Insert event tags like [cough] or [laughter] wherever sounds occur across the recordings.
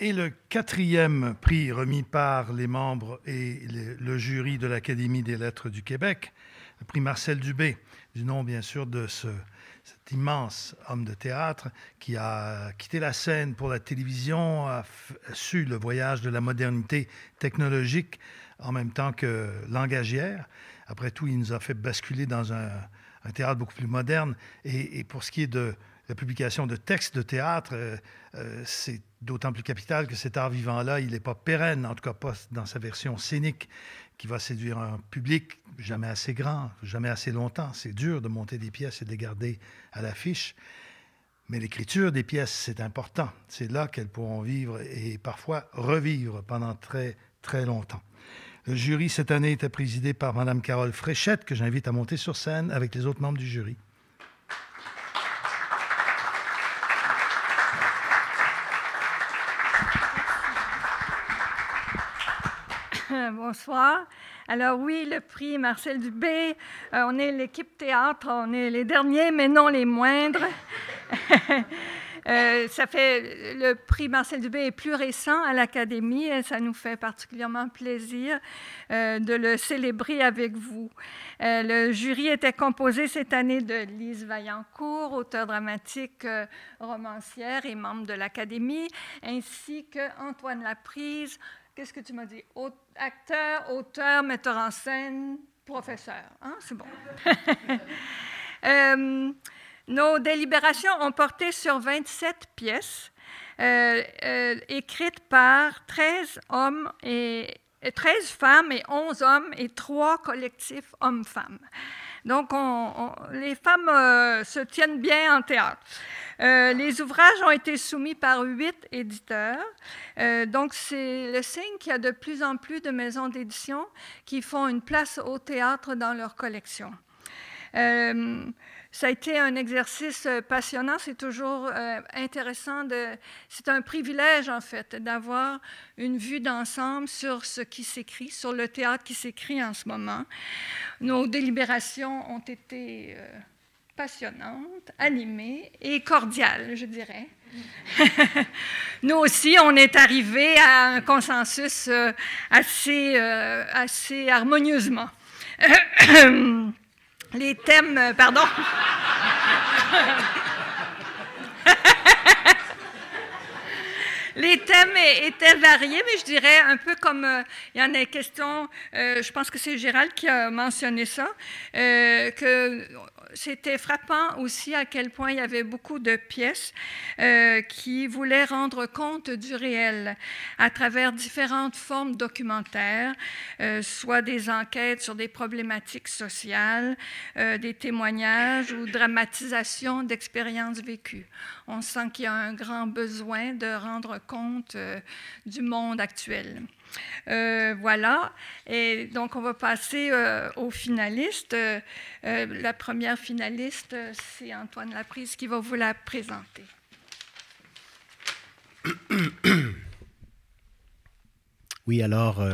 Et le quatrième prix remis par les membres et le jury de l'Académie des lettres du Québec, le prix Marcel Dubé, du nom bien sûr de cet immense homme de théâtre qui a quitté la scène pour la télévision, a, su le voyage de la modernité technologique en même temps que langagière. Après tout, il nous a fait basculer dans un, théâtre beaucoup plus moderne. et pour ce qui est de la publication de textes de théâtre, euh, euh, c'est d'autant plus capital que cet art vivant-là, il n'est pas pérenne, en tout cas pas dans sa version scénique, qui va séduire un public jamais assez grand, jamais assez longtemps. C'est dur de monter des pièces et de les garder à l'affiche. Mais l'écriture des pièces, c'est important. C'est là qu'elles pourront vivre et parfois revivre pendant très, très longtemps. Le jury cette année était présidé par Mme Carole Fréchette, que j'invite à monter sur scène avec les autres membres du jury. [laughs] Bonsoir. Alors oui, le prix Marcel Dubé, euh, on est l'équipe théâtre, on est les derniers, mais non les moindres. [laughs] Euh, ça fait le prix Marcel Dubé est plus récent à l'Académie et ça nous fait particulièrement plaisir euh, de le célébrer avec vous. le jury était composé cette année de Lise Vaillancourt, auteure dramatique, romancière et membre de l'Académie, ainsi que Antoine Laprise, Qu'est-ce que tu m'as dit? acteur, auteur, metteur en scène, professeur. Hein? C'est bon. [laughs] Euh, nos délibérations ont porté sur 27 pièces euh, euh, écrites par 13 hommes et 13 femmes et 11 hommes et 3 collectifs hommes-femmes. Donc, les femmes euh, se tiennent bien en théâtre. Euh, les ouvrages ont été soumis par huit éditeurs. Euh, donc, c'est le signe qu'il y a de plus en plus de maisons d'édition qui font une place au théâtre dans leur collection. Ça a été un exercice euh, passionnant. C'est toujours euh, intéressant de. C'est un privilège, en fait, d'avoir une vue d'ensemble sur ce qui s'écrit, sur le théâtre qui s'écrit en ce moment. Nos délibérations ont été euh, passionnantes, animées et cordiales, je dirais. [laughs] Nous aussi, on est arrivé à un consensus assez, assez harmonieusement. [clears throat] les thèmes, euh, pardon. les thèmes étaient variés, mais je dirais un peu comme euh, il y en a question, euh, je pense que c'est Gérald qui a mentionné ça, que c'était frappant aussi à quel point il y avait beaucoup de pièces euh, qui voulaient rendre compte du réel à travers différentes formes documentaires, euh, soit des enquêtes sur des problématiques sociales, euh, des témoignages ou dramatisation d'expériences vécues. On sent qu'il y a un grand besoin de rendre compte du monde actuel. Euh, voilà. Et donc, on va passer euh, aux finalistes. Euh, la première finaliste, c'est Antoine Laprise qui va vous la présenter. [coughs] Oui, alors,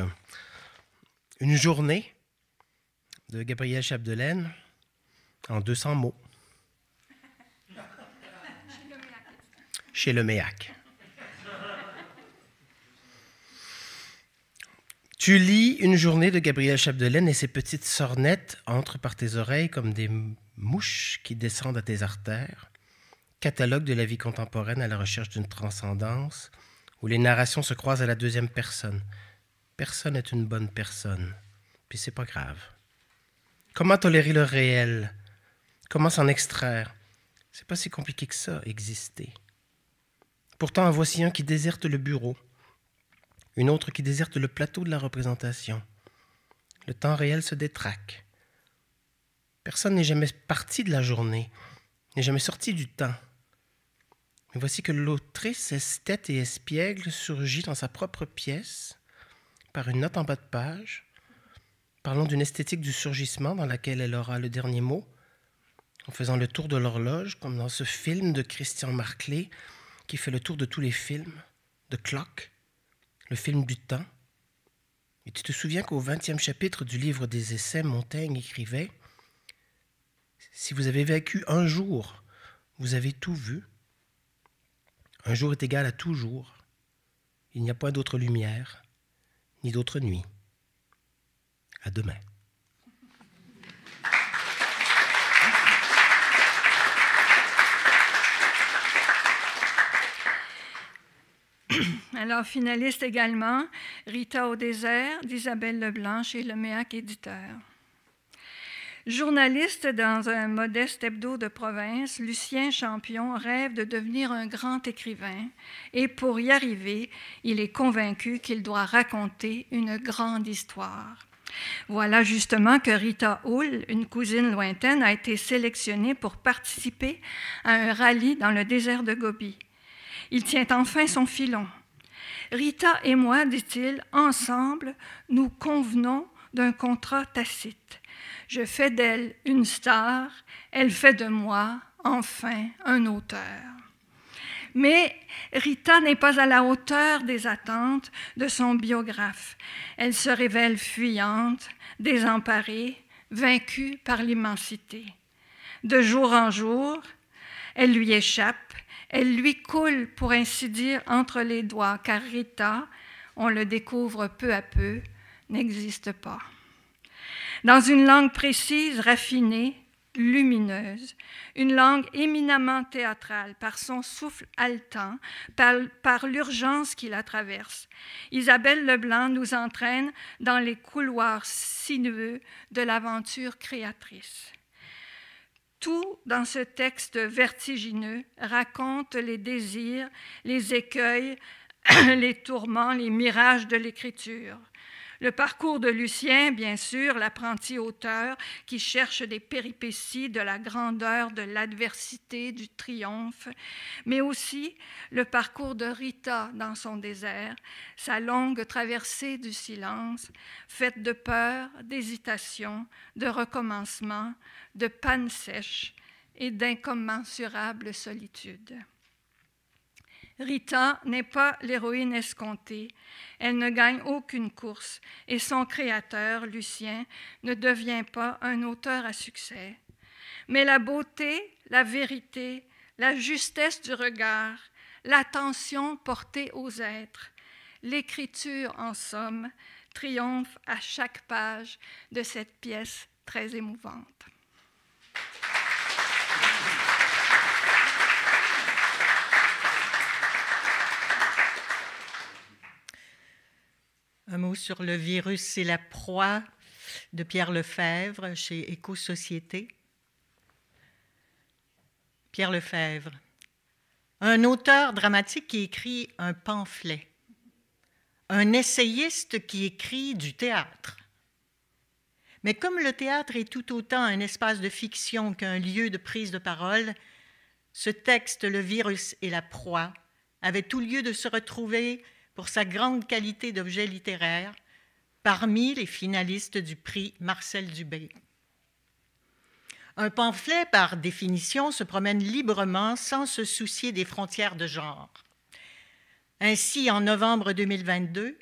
une journée de Gabriel Chapdelaine en 200 mots. [laughs] Chez le MEAC. Tu lis une journée de Gabriel Chapdelaine et ses petites sornettes entrent par tes oreilles comme des mouches qui descendent à tes artères. Catalogue de la vie contemporaine à la recherche d'une transcendance où les narrations se croisent à la deuxième personne. Personne n'est une bonne personne. Puis c'est pas grave. Comment tolérer le réel Comment s'en extraire C'est pas si compliqué que ça, exister. Pourtant, voici un qui déserte le bureau une autre qui déserte le plateau de la représentation. Le temps réel se détraque. Personne n'est jamais parti de la journée, n'est jamais sorti du temps. Mais voici que l'autrice, esthète et espiègle surgit dans sa propre pièce, par une note en bas de page, parlant d'une esthétique du surgissement dans laquelle elle aura le dernier mot, en faisant le tour de l'horloge, comme dans ce film de Christian Marclay, qui fait le tour de tous les films, de Clock, le film du temps. Et tu te souviens qu'au 20e chapitre du livre des Essais, Montaigne écrivait Si vous avez vécu un jour, vous avez tout vu. Un jour est égal à toujours. Il n'y a point d'autre lumière, ni d'autre nuit. À demain. Alors, finaliste également, Rita au désert d'Isabelle Leblanc, et le Méac éditeur. Journaliste dans un modeste hebdo de province, Lucien Champion rêve de devenir un grand écrivain et pour y arriver, il est convaincu qu'il doit raconter une grande histoire. Voilà justement que Rita Hull, une cousine lointaine, a été sélectionnée pour participer à un rallye dans le désert de Gobi. Il tient enfin son filon. Rita et moi, dit-il, ensemble, nous convenons d'un contrat tacite. Je fais d'elle une star, elle fait de moi, enfin, un auteur. Mais Rita n'est pas à la hauteur des attentes de son biographe. Elle se révèle fuyante, désemparée, vaincue par l'immensité. De jour en jour, elle lui échappe, elle lui coule, pour ainsi dire, entre les doigts, car Rita, on le découvre peu à peu, n'existe pas. Dans une langue précise, raffinée, lumineuse, une langue éminemment théâtrale par son souffle haletant, par, par l'urgence qui la traverse. Isabelle Leblanc nous entraîne dans les couloirs sinueux de l'aventure créatrice. Tout dans ce texte vertigineux raconte les désirs, les écueils, [clears throat] les tourments, les mirages de l'écriture. Le parcours de Lucien, bien sûr, l'apprenti auteur qui cherche des péripéties de la grandeur, de l'adversité, du triomphe, mais aussi le parcours de Rita dans son désert, sa longue traversée du silence, faite de peur, d'hésitation, de recommencement, de panne sèche et d'incommensurable solitude. Rita n'est pas l'héroïne escomptée. Elle ne gagne aucune course et son créateur, Lucien, ne devient pas un auteur à succès. Mais la beauté, la vérité, la justesse du regard, l'attention portée aux êtres, l'écriture en somme, triomphe à chaque page de cette pièce très émouvante. Un mot sur le virus, et la proie de Pierre Lefebvre chez Éco-Société. Pierre Lefebvre, un auteur dramatique qui écrit un pamphlet, un essayiste qui écrit du théâtre. Mais comme le théâtre est tout autant un espace de fiction qu'un lieu de prise de parole, ce texte, Le virus et la proie, avait tout lieu de se retrouver pour sa grande qualité d'objet littéraire parmi les finalistes du prix Marcel Dubé. Un pamphlet, par définition, se promène librement sans se soucier des frontières de genre. Ainsi, en novembre 2022,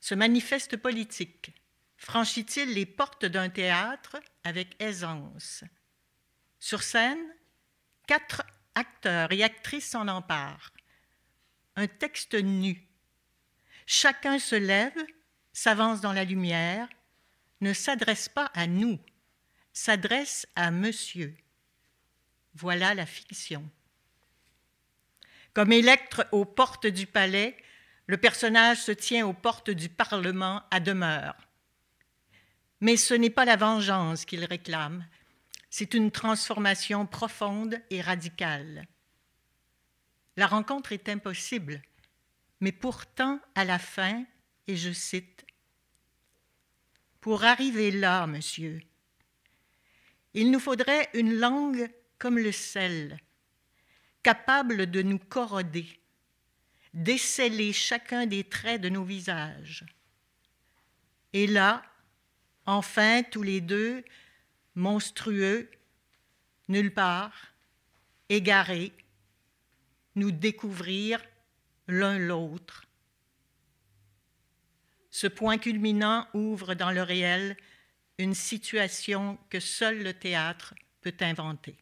ce manifeste politique franchit-il les portes d'un théâtre avec aisance. Sur scène, quatre acteurs et actrices s'en emparent. Un texte nu Chacun se lève, s'avance dans la lumière, ne s'adresse pas à nous, s'adresse à monsieur. Voilà la fiction. Comme Électre aux portes du palais, le personnage se tient aux portes du Parlement à demeure. Mais ce n'est pas la vengeance qu'il réclame, c'est une transformation profonde et radicale. La rencontre est impossible mais pourtant, à la fin, et je cite, Pour arriver là, monsieur, il nous faudrait une langue comme le sel, capable de nous corroder, d'éceler chacun des traits de nos visages. Et là, enfin, tous les deux, monstrueux, nulle part, égarés, nous découvrir l'un l'autre. Ce point culminant ouvre dans le réel une situation que seul le théâtre peut inventer.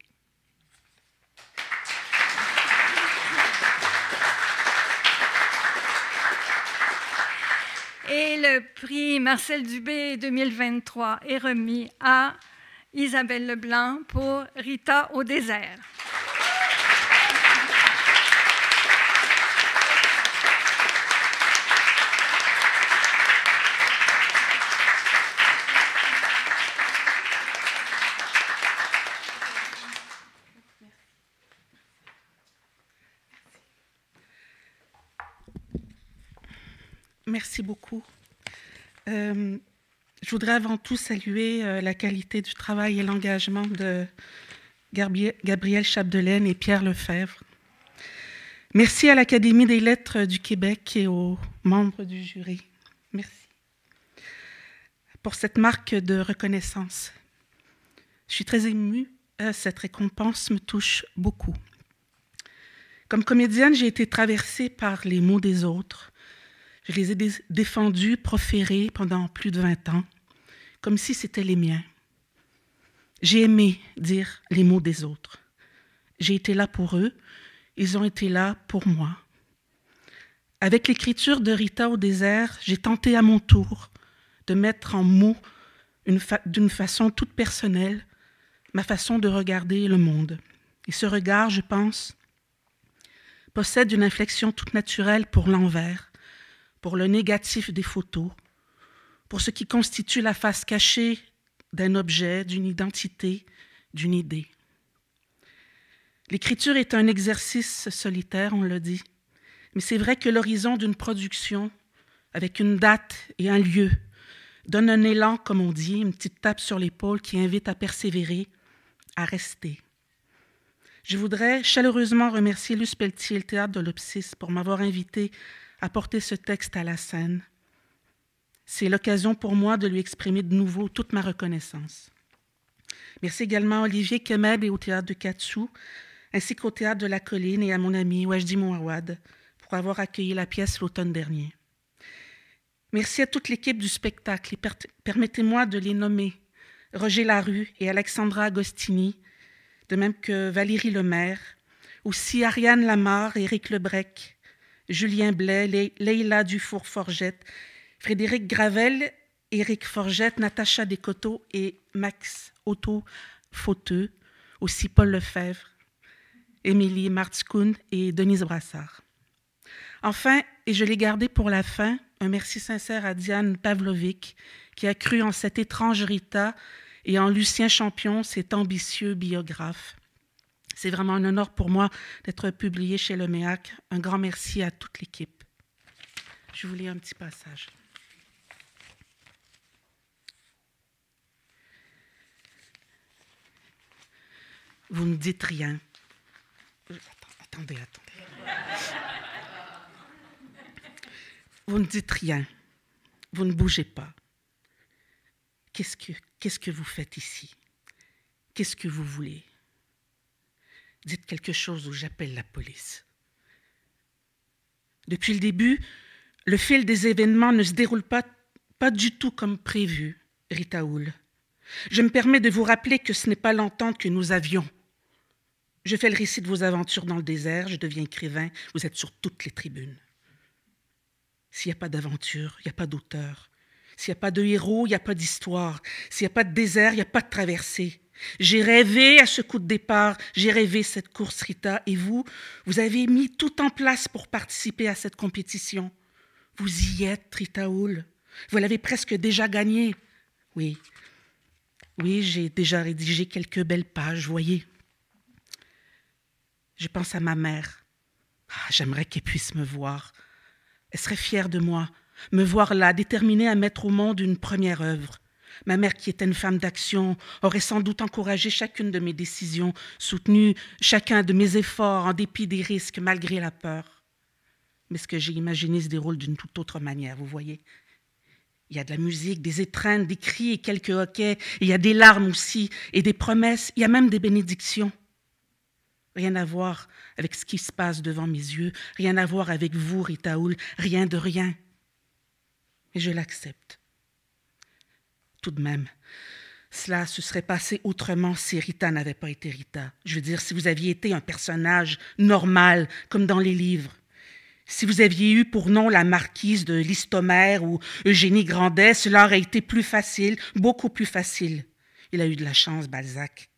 Et le prix Marcel Dubé 2023 est remis à Isabelle Leblanc pour Rita au désert. Merci beaucoup. Euh, je voudrais avant tout saluer euh, la qualité du travail et l'engagement de Gabriel Chapdelaine et Pierre Lefebvre. Merci à l'Académie des lettres du Québec et aux membres du jury. Merci pour cette marque de reconnaissance. Je suis très émue. Euh, cette récompense me touche beaucoup. Comme comédienne, j'ai été traversée par les mots des autres, je les ai défendus, proférés pendant plus de 20 ans, comme si c'était les miens. J'ai aimé dire les mots des autres. J'ai été là pour eux, ils ont été là pour moi. Avec l'écriture de Rita au désert, j'ai tenté à mon tour de mettre en mots d'une façon toute personnelle ma façon de regarder le monde. Et ce regard, je pense, possède une inflexion toute naturelle pour l'envers, pour le négatif des photos, pour ce qui constitue la face cachée d'un objet, d'une identité, d'une idée. L'écriture est un exercice solitaire, on le dit, mais c'est vrai que l'horizon d'une production, avec une date et un lieu, donne un élan, comme on dit, une petite tape sur l'épaule qui invite à persévérer, à rester. Je voudrais chaleureusement remercier Luce Pelletier Théâtre de l'Opsis pour m'avoir invité apporter ce texte à la scène. C'est l'occasion pour moi de lui exprimer de nouveau toute ma reconnaissance. Merci également à Olivier Kemeb et au théâtre de Katsou, ainsi qu'au théâtre de la Colline et à mon ami Wajdi Mouawad pour avoir accueilli la pièce l'automne dernier. Merci à toute l'équipe du spectacle et permettez-moi de les nommer Roger Larue et Alexandra Agostini, de même que Valérie Lemaire, aussi Ariane Lamarre, Éric Lebrec, Julien Blais, Leila Dufour-Forgette, Frédéric Gravel, Éric Forgette, Natacha Descoteaux et Max Otto Fauteux, aussi Paul Lefebvre, Émilie Marticoun et Denise Brassard. Enfin, et je l'ai gardé pour la fin, un merci sincère à Diane Pavlovic, qui a cru en cet étrange Rita et en Lucien Champion, cet ambitieux biographe. C'est vraiment un honneur pour moi d'être publié chez le MEAC. Un grand merci à toute l'équipe. Je vous lis un petit passage. Vous ne dites rien. attendez, attendez. Vous ne dites rien. Vous ne bougez pas. Qu'est-ce que vous faites ici Qu'est-ce que vous voulez dites quelque chose ou j'appelle la police. Depuis le début, le fil des événements ne se déroule pas, pas du tout comme prévu, Ritaoul. Je me permets de vous rappeler que ce n'est pas l'entente que nous avions. Je fais le récit de vos aventures dans le désert, je deviens écrivain, vous êtes sur toutes les tribunes. S'il n'y a pas d'aventure, il n'y a pas d'auteur. S'il n'y a pas de héros, il n'y a pas d'histoire. S'il n'y a pas de désert, il n'y a pas de traversée. J'ai rêvé à ce coup de départ, j'ai rêvé cette course Rita et vous, vous avez mis tout en place pour participer à cette compétition. Vous y êtes, Rita Hull. Vous l'avez presque déjà gagnée. Oui, oui, j'ai déjà rédigé quelques belles pages, voyez. Je pense à ma mère. Ah, j'aimerais qu'elle puisse me voir. Elle serait fière de moi, me voir là, déterminée à mettre au monde une première œuvre. Ma mère, qui était une femme d'action, aurait sans doute encouragé chacune de mes décisions, soutenu chacun de mes efforts en dépit des risques, malgré la peur. Mais ce que j'ai imaginé se déroule d'une toute autre manière, vous voyez. Il y a de la musique, des étreintes, des cris et quelques hoquets. Il y a des larmes aussi et des promesses. Il y a même des bénédictions. Rien à voir avec ce qui se passe devant mes yeux. Rien à voir avec vous, Ritaoul. Rien de rien. Et je l'accepte tout de même. Cela se serait passé autrement si Rita n'avait pas été Rita. Je veux dire, si vous aviez été un personnage normal, comme dans les livres. Si vous aviez eu pour nom la marquise de Listomère ou Eugénie Grandet, cela aurait été plus facile, beaucoup plus facile. Il a eu de la chance, Balzac.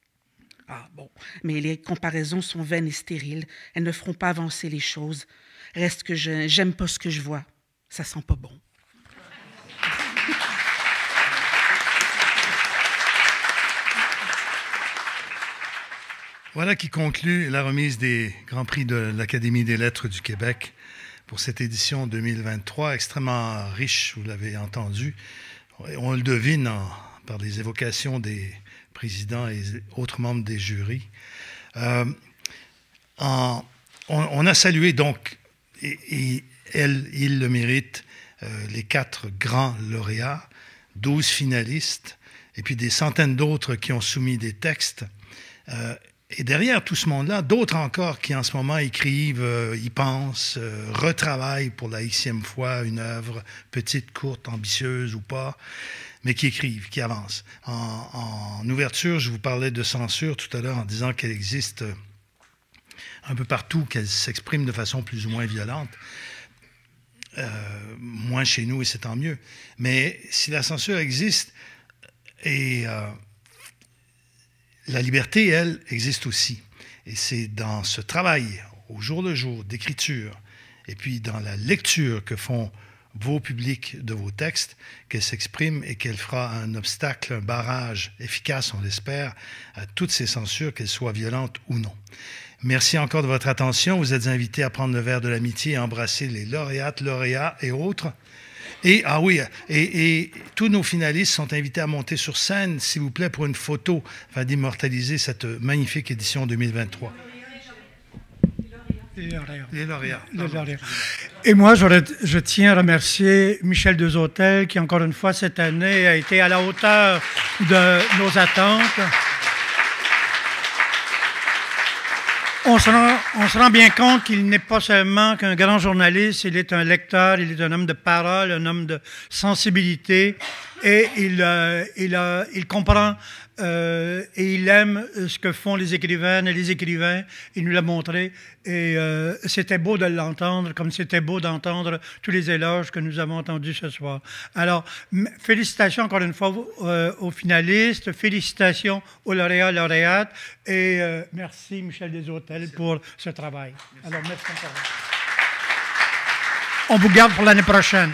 Ah bon, mais les comparaisons sont vaines et stériles. Elles ne feront pas avancer les choses. Reste que je j'aime pas ce que je vois. Ça sent pas bon. Voilà qui conclut la remise des Grands Prix de l'Académie des Lettres du Québec pour cette édition 2023, extrêmement riche, vous l'avez entendu. On le devine par les évocations des présidents et autres membres des jurys. Euh, on, a salué donc, et, il le mérite, euh, les quatre grands lauréats, douze finalistes, et puis des centaines d'autres qui ont soumis des textes. Euh, et derrière tout ce monde-là, d'autres encore qui en ce moment écrivent, euh, y pensent, euh, retravaillent pour la xème fois une œuvre, petite, courte, ambitieuse ou pas, mais qui écrivent, qui avancent. En, ouverture, je vous parlais de censure tout à l'heure en disant qu'elle existe euh, un peu partout, qu'elle s'exprime de façon plus ou moins violente. moins chez nous, et c'est tant mieux. Mais si la censure existe, et la liberté, elle, existe aussi. Et c'est dans ce travail, au jour le jour, d'écriture, et puis dans la lecture que font vos publics de vos textes, qu'elle s'exprime et qu'elle fera un obstacle, un barrage efficace, on l'espère, à toutes ces censures, qu'elles soient violentes ou non. Merci encore de votre attention. Vous êtes invités à prendre le verre de l'amitié et embrasser les lauréates, lauréats et autres et, ah oui, et, tous nos finalistes sont invités à monter sur scène, s'il vous plaît, pour une photo d'immortaliser cette magnifique édition 2023. Et moi, je, tiens à remercier Michel Dezotel qui, encore une fois, cette année, a été à la hauteur de nos attentes. On se, rend, bien compte qu'il n'est pas seulement qu'un grand journaliste, il est un lecteur, il est un homme de parole, un homme de sensibilité, et il, euh, euh, il, comprend euh, et il aime ce que font les écrivaines et les écrivains. Il nous l'a montré et c'était beau de l'entendre, comme c'était beau d'entendre tous les éloges que nous avons entendus ce soir. Alors, félicitations encore une fois aux finalistes, félicitations aux lauréats, lauréates et merci Michel Deshôtels pour ce travail. Alors, merci encore. On vous garde pour l'année prochaine.